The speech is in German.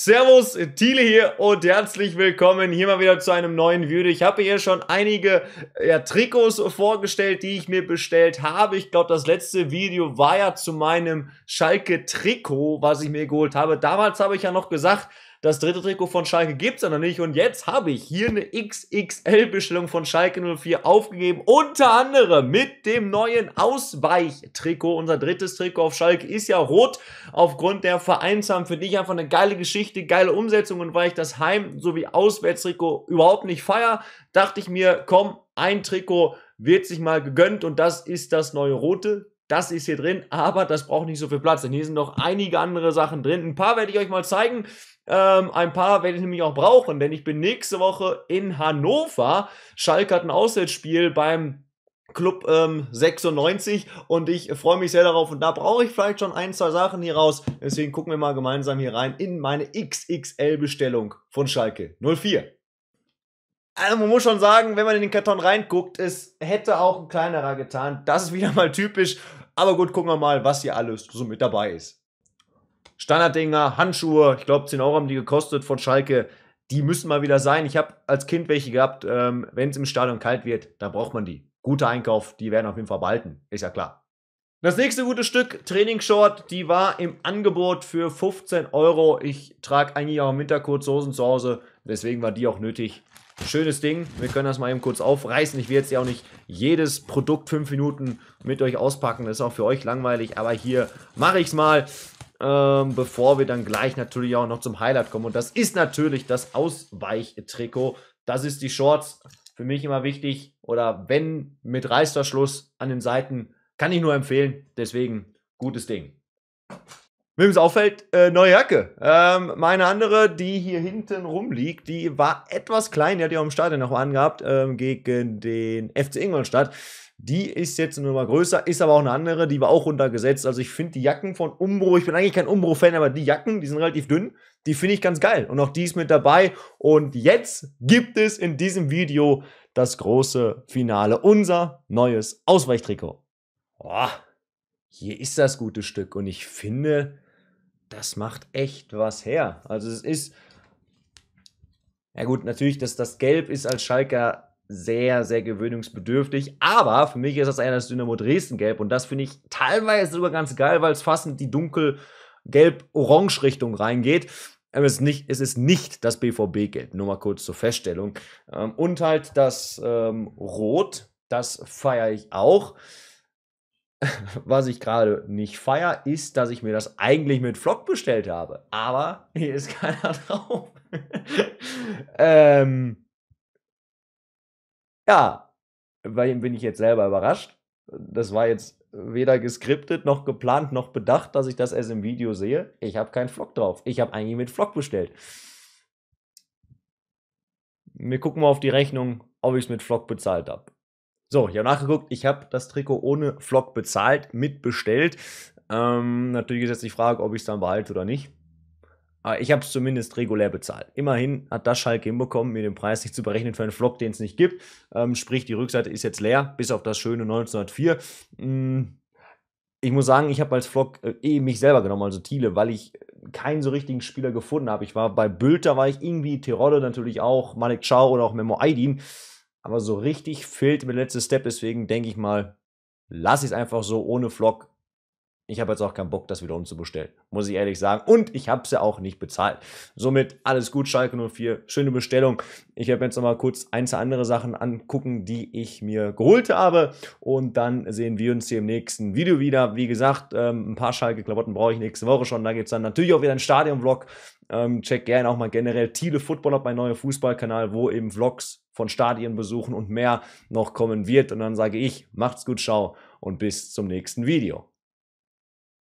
Servus, Thiele hier und herzlich willkommen hier mal wieder zu einem neuen Video. Ich habe hier schon einige ja, Trikots vorgestellt, die ich mir bestellt habe. Ich glaube, das letzte Video war ja zu meinem Schalke-Trikot, was ich mir geholt habe. Damals habe ich ja noch gesagt, das dritte Trikot von Schalke gibt's ja noch nicht und jetzt habe ich hier eine XXL-Bestellung von Schalke 04 aufgegeben, unter anderem mit dem neuen Ausweichtrikot. Unser drittes Trikot auf Schalke ist ja rot aufgrund der Vereinsam. Für dich einfach eine geile Geschichte, geile Umsetzung und weil ich das Heim- sowie Auswärtstrikot überhaupt nicht feier, dachte ich mir, komm, ein Trikot wird sich mal gegönnt und das ist das neue rote das ist hier drin, aber das braucht nicht so viel Platz, denn hier sind noch einige andere Sachen drin. Ein paar werde ich euch mal zeigen, ähm, ein paar werde ich nämlich auch brauchen, denn ich bin nächste Woche in Hannover. Schalke hat ein Auswärtsspiel beim Club ähm, 96 und ich freue mich sehr darauf und da brauche ich vielleicht schon ein, zwei Sachen hier raus. Deswegen gucken wir mal gemeinsam hier rein in meine XXL-Bestellung von Schalke 04 also man muss schon sagen, wenn man in den Karton reinguckt, es hätte auch ein kleinerer getan. Das ist wieder mal typisch. Aber gut, gucken wir mal, was hier alles so mit dabei ist. Standarddinger, Handschuhe, ich glaube 10 Euro haben die gekostet von Schalke. Die müssen mal wieder sein. Ich habe als Kind welche gehabt. Ähm, wenn es im Stadion kalt wird, dann braucht man die. Guter Einkauf, die werden auf jeden Fall behalten. Ist ja klar. Das nächste gute Stück, Trainingsshort, die war im Angebot für 15 Euro. Ich trage eigentlich auch im Winter Kurzhosen zu Hause, deswegen war die auch nötig. Schönes Ding, wir können das mal eben kurz aufreißen. Ich will jetzt ja auch nicht jedes Produkt 5 Minuten mit euch auspacken, das ist auch für euch langweilig, aber hier mache ich es mal, ähm, bevor wir dann gleich natürlich auch noch zum Highlight kommen. Und das ist natürlich das Ausweichtrikot. Das ist die Shorts, für mich immer wichtig. Oder wenn mit Reißverschluss an den Seiten kann ich nur empfehlen. Deswegen, gutes Ding. Wem es auffällt, äh, neue Jacke. Ähm, meine andere, die hier hinten rumliegt, die war etwas klein. Die hat ja auch im Stadion noch angehabt ähm, gegen den FC Ingolstadt. Die ist jetzt nur mal größer, ist aber auch eine andere. Die war auch runtergesetzt. Also ich finde die Jacken von Umbro, ich bin eigentlich kein Umbro-Fan, aber die Jacken, die sind relativ dünn. Die finde ich ganz geil. Und auch die ist mit dabei. Und jetzt gibt es in diesem Video das große Finale. Unser neues Ausweichtrikot oh, hier ist das gute Stück. Und ich finde, das macht echt was her. Also es ist, ja gut, natürlich, dass das Gelb ist als Schalker sehr, sehr gewöhnungsbedürftig. Aber für mich ist das eher das Dynamo Dresden Gelb. Und das finde ich teilweise sogar ganz geil, weil es fast in die dunkel-gelb-orange Richtung reingeht. Aber ähm, es ist nicht, es ist nicht das BVB-Gelb, nur mal kurz zur Feststellung. Ähm, und halt das ähm, Rot, das feiere ich auch. was ich gerade nicht feier, ist, dass ich mir das eigentlich mit Vlog bestellt habe. Aber hier ist keiner drauf. ähm, ja, weil bin ich jetzt selber überrascht. Das war jetzt weder geskriptet noch geplant noch bedacht, dass ich das erst im Video sehe. Ich habe keinen Vlog drauf. Ich habe eigentlich mit Vlog bestellt. Wir gucken mal auf die Rechnung, ob ich es mit Vlog bezahlt habe. So, ich habe nachgeguckt, ich habe das Trikot ohne Vlog bezahlt, mitbestellt. Ähm, natürlich ist jetzt die Frage, ob ich es dann behalte oder nicht. Aber ich habe es zumindest regulär bezahlt. Immerhin hat das Schalke hinbekommen, mir den Preis nicht zu berechnen für einen Vlog, den es nicht gibt. Ähm, sprich, die Rückseite ist jetzt leer, bis auf das schöne 1904. Hm ich muss sagen, ich habe als Vlog äh, eh mich selber genommen, also Thiele, weil ich keinen so richtigen Spieler gefunden habe. Ich war bei Bülter, war ich irgendwie, Tirolle natürlich auch, Malik Chao oder auch Memo Aydin. Aber so richtig fehlt mir der letzte Step, deswegen denke ich mal, lasse ich es einfach so ohne Vlog ich habe jetzt auch keinen Bock, das wieder umzubestellen. Muss ich ehrlich sagen. Und ich habe es ja auch nicht bezahlt. Somit alles gut, Schalke 04. Schöne Bestellung. Ich werde jetzt nochmal kurz ein, zwei andere Sachen angucken, die ich mir geholt habe. Und dann sehen wir uns hier im nächsten Video wieder. Wie gesagt, ähm, ein paar Schalke-Klamotten brauche ich nächste Woche schon. Da gibt es dann natürlich auch wieder einen Stadion-Vlog. Ähm, check gerne auch mal generell Thiele Football auf mein neuer Fußballkanal, wo eben Vlogs von Stadien besuchen und mehr noch kommen wird. Und dann sage ich, macht's gut, ciao und bis zum nächsten Video.